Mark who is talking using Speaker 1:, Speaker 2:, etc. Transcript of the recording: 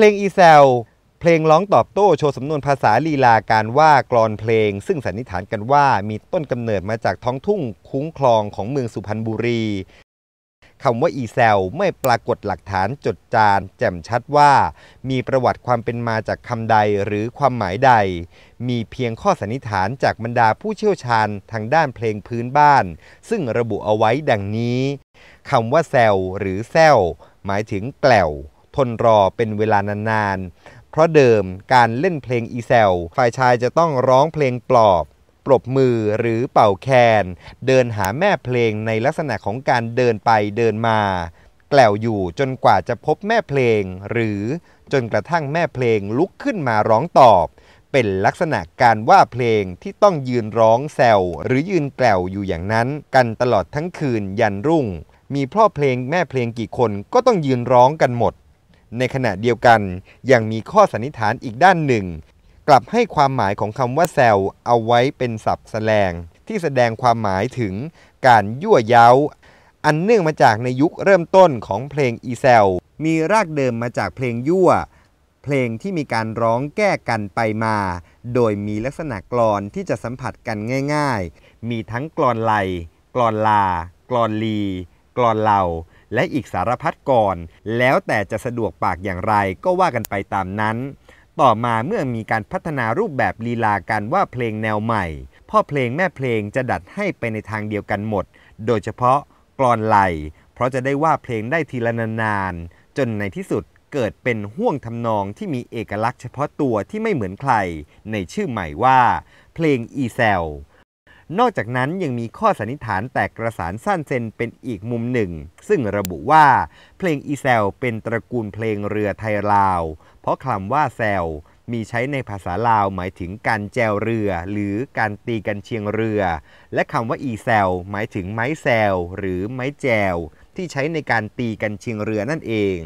Speaker 1: เพลงอีแซลเพลงร้องตอบโต้โชว์สำนวนภาษาลีลาการว่ากรอนเพลง ซึ่งสันนิษฐานกันว่ามีต้นกำเนิดมาจากท้องทุ่งคุ้งคลองของเมืองสุพรรณบุรีคำว่าอีแซลไม่ปรากฏหลักฐานจดจานแจ่มชัดว่า มีประวัติความเป็นมาจากคำใดหรือความหมายใด มีเพียงข้อสันนิษฐานจากบรรดาผู้เชี่ยวชาญทางด้านเพลงพื้นบ้าน ซึ่งระบุเอาไว้ดังนี้คำว่าแซลหรือแซลหมายถึงแกลวทนรอเป็นเวลานานนเพราะเดิมการเล่นเพลงอีแซลฝ่ายชายจะต้องร้องเพลงปลอบปรบมือหรือเป่าแคน เดินหาแม่เพลงในลักษณะของการเดินไปเดินมา แกล่วอยู่จนกว่าจะพบแม่เพลง หรือจนกระทั่งแม่เพลงลุกขึ้นมาร้องตอบ เป็นลักษณะการว่าเพลงที่ต้องยืนร้องแซว หรือยืนแกล่ว อยู่อย่างนั้น กันตลอดทั้งคืนยันรุ่ง มีพ่อเพลงแม่เพลงกี่คนก็ต้องยืนร้องกันหมดในขณะเดียวกันยังมีข้อสันนิษฐานอีกด้านหนึ่ง กลับให้ความหมายของคำว่าแซวเอาไว้เป็นศัพท์แสลงที่แสดงความหมายถึงการยั่วเย้า อันเนื่องมาจากในยุคเริ่มต้นของเพลงอีแซวมีรากเดิมมาจากเพลงยั่ว เพลงที่มีการร้องแก้กันไปมา โดยมีลักษณะกรอนที่จะสัมผัสกันง่ายๆ มีทั้งกรอนไหลกรอนลากรอนลีกรอนเหล่าและอีกสารพัดก่อน แล้วแต่จะสะดวกปากอย่างไรก็ว่ากันไปตามนั้น ต่อมาเมื่อมีการพัฒนารูปแบบลีลาการว่าเพลงแนวใหม่พ่อเพลงแม่เพลงจะดัดให้ไปในทางเดียวกันหมด โดยเฉพาะกรอนไหลเพราะจะได้ว่าเพลงได้ทีละนานๆจนในที่สุดเกิดเป็นห่วงทำนองที่มีเอกลักษณ์เฉพาะตัวที่ไม่เหมือนใคร ในชื่อใหม่ว่าเพลงอีแซลนอกจากนั้นยังมีข้อสันนิษฐานแตกกระสานสั้นเซนเป็นอีกมุมหนึ่ง ซึ่งระบุว่าเพลงอีแซลเป็นตระกูลเพลงเรือไทยลาวเพราะคำว่าแซลมีใช้ในภาษาลาวหมายถึงการแจวเรือ หรือการตีกันเชียงเรือ และคำว่าอีแซลหมายถึงไม้แซลหรือไม้แจว ที่ใช้ในการตีกันเชียงเรือนั่นเอง